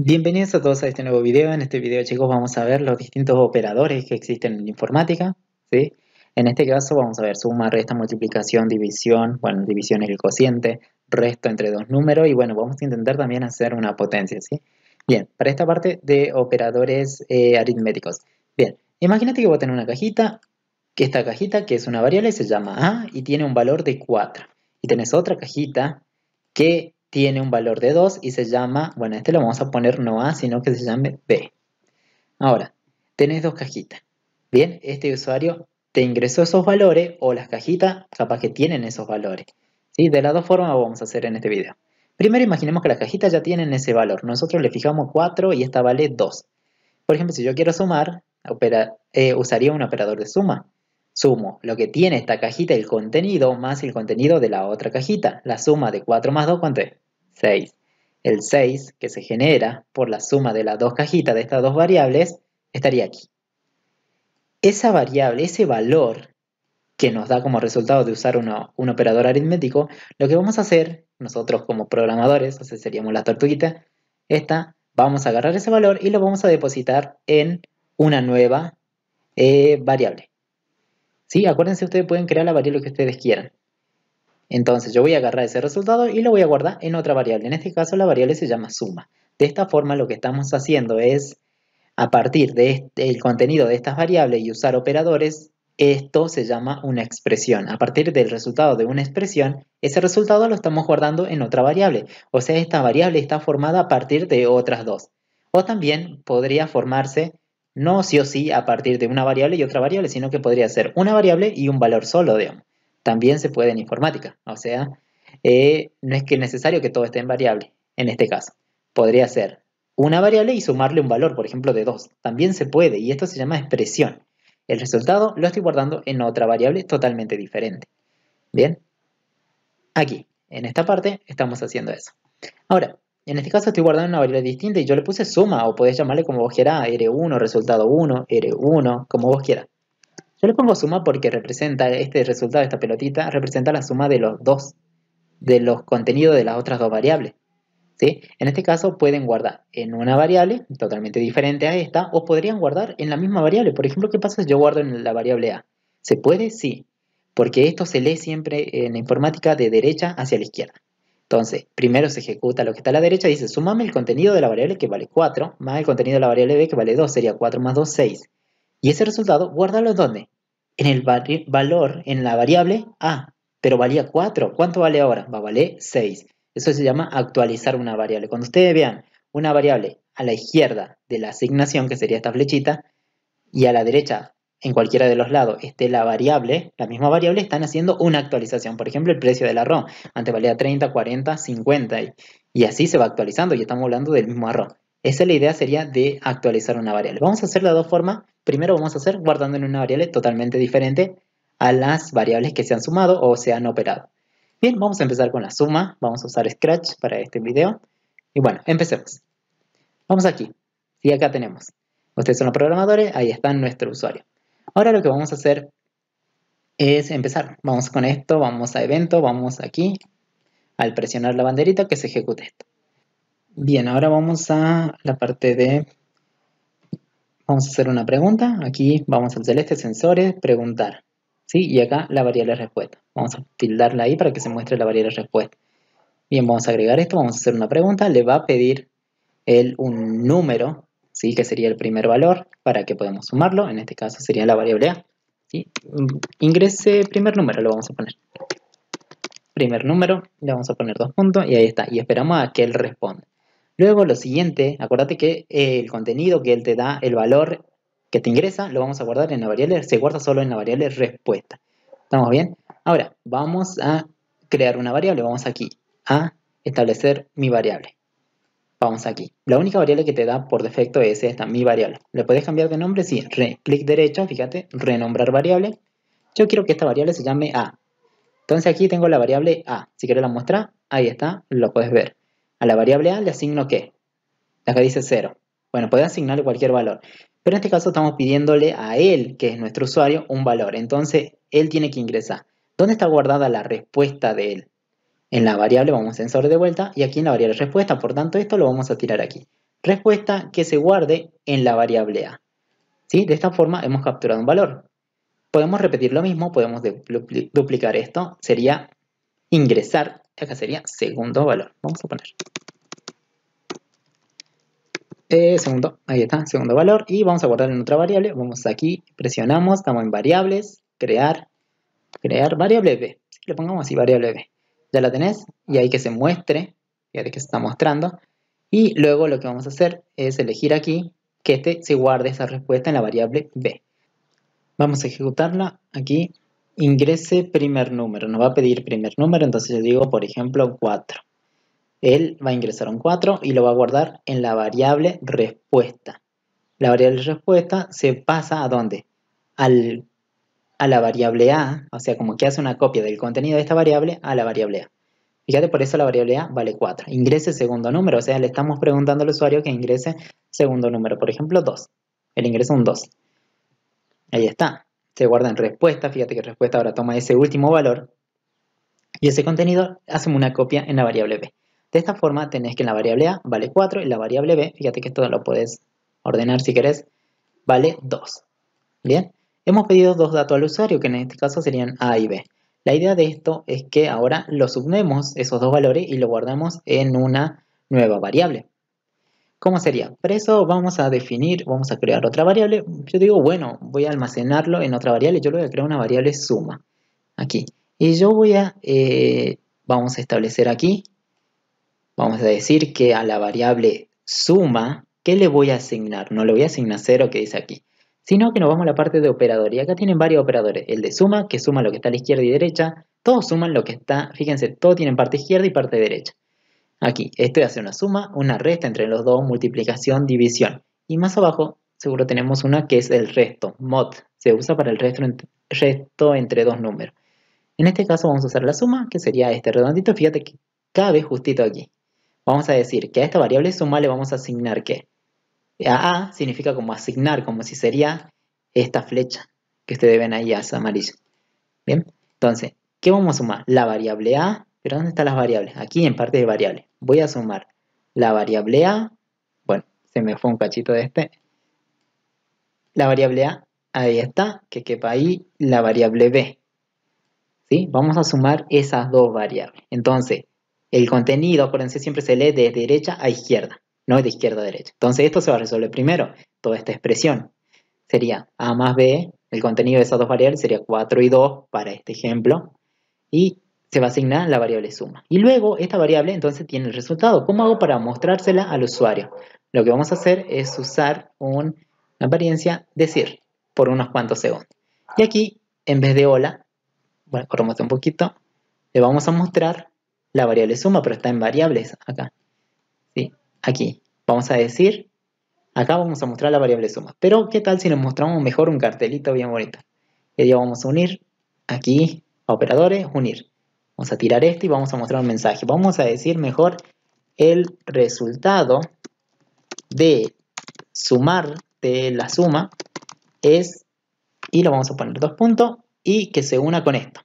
Bienvenidos a todos a este nuevo video. En este video, chicos, vamos a ver los distintos operadores que existen en informática. ¿sí? En este caso vamos a ver suma, resta, multiplicación, división. Bueno, división es el cociente, resto entre dos números. Y bueno, vamos a intentar también hacer una potencia. ¿sí? Bien, para esta parte de operadores eh, aritméticos. Bien, imagínate que voy a tener una cajita, que esta cajita, que es una variable, se llama A y tiene un valor de 4. Y tenés otra cajita que tiene un valor de 2 y se llama, bueno, este lo vamos a poner no A, sino que se llame B. Ahora, tenés dos cajitas. Bien, este usuario te ingresó esos valores o las cajitas capaz que tienen esos valores. ¿sí? De las dos formas vamos a hacer en este video. Primero imaginemos que las cajitas ya tienen ese valor. Nosotros le fijamos 4 y esta vale 2. Por ejemplo, si yo quiero sumar, eh, usaría un operador de suma. Sumo lo que tiene esta cajita, el contenido, más el contenido de la otra cajita. La suma de 4 más 2, ¿cuánto es? 6. El 6 que se genera por la suma de las dos cajitas de estas dos variables estaría aquí. Esa variable, ese valor que nos da como resultado de usar un operador aritmético, lo que vamos a hacer nosotros como programadores, o sea, seríamos las tortuguitas, esta, vamos a agarrar ese valor y lo vamos a depositar en una nueva eh, variable. ¿Sí? Acuérdense, ustedes pueden crear la variable que ustedes quieran. Entonces yo voy a agarrar ese resultado y lo voy a guardar en otra variable. En este caso la variable se llama suma. De esta forma lo que estamos haciendo es, a partir del el contenido de estas variables y usar operadores, esto se llama una expresión. A partir del resultado de una expresión, ese resultado lo estamos guardando en otra variable. O sea, esta variable está formada a partir de otras dos. O también podría formarse no sí o sí a partir de una variable y otra variable, sino que podría ser una variable y un valor solo, digamos. También se puede en informática, o sea, eh, no es que es necesario que todo esté en variable, en este caso. Podría ser una variable y sumarle un valor, por ejemplo, de 2. También se puede, y esto se llama expresión. El resultado lo estoy guardando en otra variable totalmente diferente. Bien, aquí, en esta parte, estamos haciendo eso. Ahora, en este caso estoy guardando una variable distinta y yo le puse suma, o podés llamarle como vos quieras, R1, resultado 1, R1, como vos quieras. Yo le pongo suma porque representa, este resultado, esta pelotita, representa la suma de los dos, de los contenidos de las otras dos variables. ¿sí? En este caso pueden guardar en una variable totalmente diferente a esta, o podrían guardar en la misma variable. Por ejemplo, ¿qué pasa si yo guardo en la variable A? ¿Se puede? Sí, porque esto se lee siempre en informática de derecha hacia la izquierda. Entonces, primero se ejecuta lo que está a la derecha, dice, sumame el contenido de la variable que vale 4, más el contenido de la variable b que vale 2, sería 4 más 2, 6. Y ese resultado, guárdalo ¿dónde? En el valor, en la variable a, pero valía 4. ¿Cuánto vale ahora? Va a valer 6. Eso se llama actualizar una variable. Cuando ustedes vean una variable a la izquierda de la asignación, que sería esta flechita, y a la derecha en cualquiera de los lados esté la variable, la misma variable, están haciendo una actualización. Por ejemplo, el precio del arroz. Antes valía 30, 40, 50 y, así se va actualizando y estamos hablando del mismo arroz. Esa es la idea sería de actualizar una variable. Vamos a hacer de dos formas. Primero vamos a hacer guardando en una variable totalmente diferente a las variables que se han sumado o se han operado. Bien, vamos a empezar con la suma. Vamos a usar Scratch para este video. Y bueno, empecemos. Vamos aquí. Y acá tenemos. Ustedes son los programadores, ahí está nuestro usuario. Ahora lo que vamos a hacer es empezar. Vamos con esto, vamos a evento, vamos aquí, al presionar la banderita que se ejecute esto. Bien, ahora vamos a la parte de... Vamos a hacer una pregunta. Aquí vamos al celeste, sensores, preguntar. ¿Sí? Y acá la variable respuesta. Vamos a tildarla ahí para que se muestre la variable respuesta. Bien, vamos a agregar esto, vamos a hacer una pregunta. Le va a pedir el un número ¿sí? que sería el primer valor para que podamos sumarlo, en este caso sería la variable A. Ingrese primer número, lo vamos a poner. Primer número, le vamos a poner dos puntos y ahí está, y esperamos a que él responda. Luego lo siguiente, acuérdate que eh, el contenido que él te da, el valor que te ingresa, lo vamos a guardar en la variable, se guarda solo en la variable respuesta. ¿Estamos bien? Ahora, vamos a crear una variable, vamos aquí a establecer mi variable. Vamos aquí. La única variable que te da por defecto es esta, mi variable. ¿Le puedes cambiar de nombre? Sí, clic derecho, fíjate, renombrar variable. Yo quiero que esta variable se llame A. Entonces aquí tengo la variable A. Si quieres la mostrar, ahí está, lo puedes ver. A la variable A le asigno ¿qué? Acá dice 0. Bueno, puedes asignarle cualquier valor. Pero en este caso estamos pidiéndole a él, que es nuestro usuario, un valor. Entonces, él tiene que ingresar. ¿Dónde está guardada la respuesta de él? En la variable vamos a sensor de vuelta y aquí en la variable respuesta, por tanto esto lo vamos a tirar aquí. Respuesta que se guarde en la variable A. ¿Sí? De esta forma hemos capturado un valor. Podemos repetir lo mismo, podemos duplicar esto, sería ingresar, acá sería segundo valor, vamos a poner. Eh, segundo, ahí está, segundo valor, y vamos a guardar en otra variable, vamos aquí, presionamos, estamos en variables, crear, crear variable B, le pongamos así variable B ya la tenés y ahí que se muestre, ya que se está mostrando. Y luego lo que vamos a hacer es elegir aquí que este se guarde esa respuesta en la variable b. Vamos a ejecutarla aquí, ingrese primer número, nos va a pedir primer número, entonces yo digo por ejemplo 4. Él va a ingresar un 4 y lo va a guardar en la variable respuesta. La variable respuesta se pasa a dónde? Al a la variable A, o sea, como que hace una copia del contenido de esta variable a la variable A. Fíjate, por eso la variable A vale 4. Ingrese segundo número, o sea, le estamos preguntando al usuario que ingrese segundo número, por ejemplo, 2. Él ingresa un 2. Ahí está. Se guarda en respuesta, fíjate que respuesta ahora toma ese último valor y ese contenido hacemos una copia en la variable B. De esta forma tenés que en la variable A vale 4 y la variable B, fíjate que esto lo puedes ordenar si querés, vale 2. Bien, Hemos pedido dos datos al usuario, que en este caso serían A y B. La idea de esto es que ahora lo sumemos esos dos valores y lo guardamos en una nueva variable. ¿Cómo sería? Para eso vamos a definir, vamos a crear otra variable. Yo digo, bueno, voy a almacenarlo en otra variable. Yo le voy a crear una variable suma. Aquí. Y yo voy a, eh, vamos a establecer aquí, vamos a decir que a la variable suma, ¿qué le voy a asignar? No le voy a asignar cero, que dice aquí sino que nos vamos a la parte de operador. Y acá tienen varios operadores. El de suma, que suma lo que está a la izquierda y derecha. Todos suman lo que está, fíjense, todos tienen parte izquierda y parte derecha. Aquí, este hace una suma, una resta entre los dos, multiplicación, división. Y más abajo, seguro tenemos una que es el resto, mod. Se usa para el resto, entre dos números. En este caso vamos a usar la suma, que sería este redondito. Fíjate que cabe justito aquí. Vamos a decir que a esta variable suma le vamos a asignar qué. A significa como asignar, como si sería esta flecha que ustedes ven ahí es amarilla. Bien, entonces, ¿qué vamos a sumar? La variable A, pero ¿dónde están las variables? Aquí en parte de variables. Voy a sumar la variable A, bueno, se me fue un cachito de este. La variable A, ahí está, que quepa ahí la variable B. ¿Sí? Vamos a sumar esas dos variables. Entonces, el contenido, acuérdense, siempre se lee de derecha a izquierda no es de izquierda a derecha. Entonces esto se va a resolver primero, toda esta expresión. Sería A más B, el contenido de esas dos variables sería 4 y 2 para este ejemplo, y se va a asignar la variable suma. Y luego esta variable entonces tiene el resultado. ¿Cómo hago para mostrársela al usuario? Lo que vamos a hacer es usar una apariencia decir por unos cuantos segundos. Y aquí, en vez de hola, bueno, corremos un poquito, le vamos a mostrar la variable suma, pero está en variables acá aquí. Vamos a decir, acá vamos a mostrar la variable suma. Pero, ¿qué tal si nos mostramos mejor un cartelito bien bonito? Y ya vamos a unir, aquí, operadores, unir. Vamos a tirar esto y vamos a mostrar un mensaje. Vamos a decir mejor el resultado de sumar de la suma es, y lo vamos a poner dos puntos, y que se una con esto.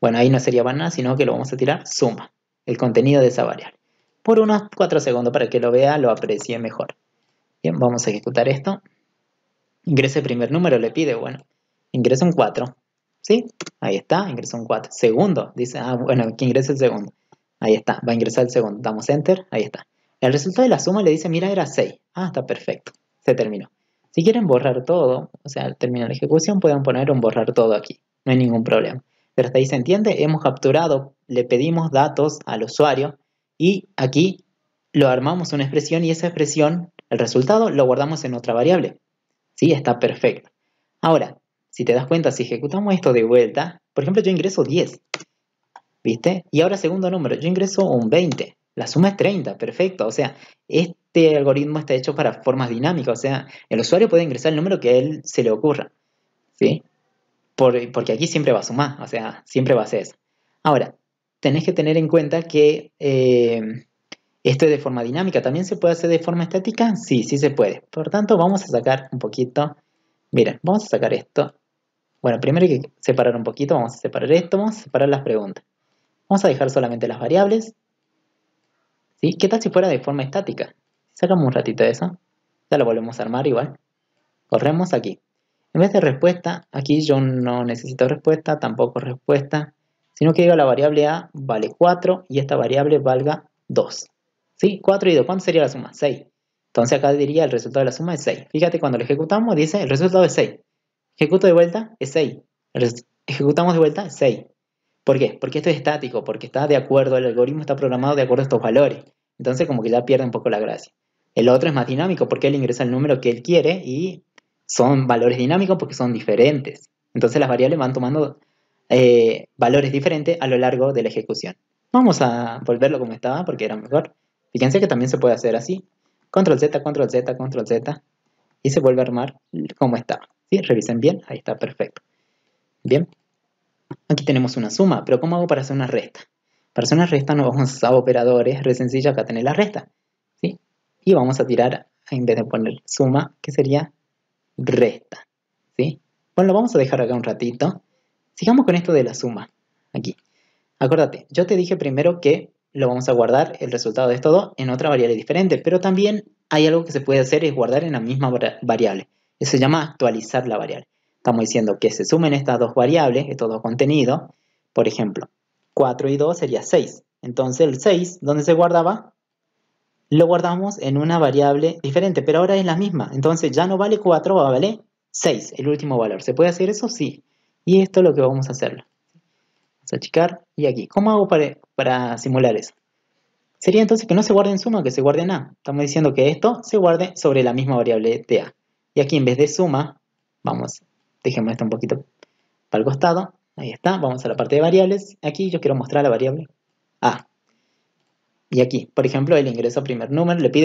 Bueno, ahí no sería para nada, sino que lo vamos a tirar suma, el contenido de esa variable por unos 4 segundos para que lo vea, lo aprecie mejor. Bien, vamos a ejecutar esto. Ingrese el primer número, le pide, bueno, ingresa un 4. ¿Sí? Ahí está, ingresa un 4. Segundo, dice, ah, bueno, que ingrese el segundo. Ahí está, va a ingresar el segundo. Damos Enter, ahí está. El resultado de la suma le dice, mira, era 6. Ah, está perfecto, se terminó. Si quieren borrar todo, o sea, al terminar la ejecución, pueden poner un borrar todo aquí. No hay ningún problema. Pero hasta ahí se entiende, hemos capturado, le pedimos datos al usuario y aquí lo armamos una expresión y esa expresión, el resultado, lo guardamos en otra variable. ¿Sí? Está perfecto. Ahora, si te das cuenta, si ejecutamos esto de vuelta, por ejemplo, yo ingreso 10, ¿viste? Y ahora segundo número, yo ingreso un 20. La suma es 30, perfecto. O sea, este algoritmo está hecho para formas dinámicas. O sea, el usuario puede ingresar el número que a él se le ocurra. ¿Sí? Por, porque aquí siempre va a sumar, o sea, siempre va a ser eso. Ahora, tenés que tener en cuenta que eh, esto es de forma dinámica. ¿También se puede hacer de forma estática? Sí, sí se puede. Por tanto, vamos a sacar un poquito. Mira, vamos a sacar esto. Bueno, primero hay que separar un poquito. Vamos a separar esto. Vamos a separar las preguntas. Vamos a dejar solamente las variables. ¿Sí? ¿Qué tal si fuera de forma estática? Sacamos un ratito de eso. Ya lo volvemos a armar igual. Corremos aquí. En vez de respuesta, aquí yo no necesito respuesta, tampoco respuesta sino que diga la variable A vale 4 y esta variable valga 2. ¿Sí? 4 y 2, ¿cuánto sería la suma? 6. Entonces acá diría el resultado de la suma es 6. Fíjate, cuando lo ejecutamos dice el resultado es 6. Ejecuto de vuelta es 6. Ejecutamos de vuelta es 6. ¿Por qué? Porque esto es estático, porque está de acuerdo, el algoritmo está programado de acuerdo a estos valores. Entonces como que ya pierde un poco la gracia. El otro es más dinámico porque él ingresa el número que él quiere y son valores dinámicos porque son diferentes. Entonces las variables van tomando eh, valores diferentes a lo largo de la ejecución. Vamos a volverlo como estaba porque era mejor. Fíjense que también se puede hacer así. Control Z, Control Z, Control Z. Y se vuelve a armar como estaba. ¿Sí? Revisen bien. Ahí está, perfecto. Bien. Aquí tenemos una suma, pero ¿cómo hago para hacer una resta? Para hacer una resta nos vamos a operadores, re sencillo, acá tener la resta. ¿sí? Y vamos a tirar, en vez de poner suma, que sería resta. ¿sí? Bueno, lo vamos a dejar acá un ratito. Sigamos con esto de la suma. Aquí. Acuérdate, yo te dije primero que lo vamos a guardar, el resultado de esto en otra variable diferente, pero también hay algo que se puede hacer, es guardar en la misma variable. Eso se llama actualizar la variable. Estamos diciendo que se sumen estas dos variables, estos dos contenidos. Por ejemplo, 4 y 2 sería 6. Entonces el 6, donde se guardaba? Lo guardamos en una variable diferente, pero ahora es la misma. Entonces ya no vale 4, vale 6, el último valor. ¿Se puede hacer eso? Sí. Y esto es lo que vamos a hacer. Vamos a achicar y aquí. ¿Cómo hago para, para simular eso? Sería entonces que no se guarde en suma, que se guarde en A. Estamos diciendo que esto se guarde sobre la misma variable de A. Y aquí en vez de suma, vamos, dejemos esto un poquito para el costado. Ahí está, vamos a la parte de variables. Aquí yo quiero mostrar la variable A. Y aquí, por ejemplo, ingreso ingreso primer número, le pido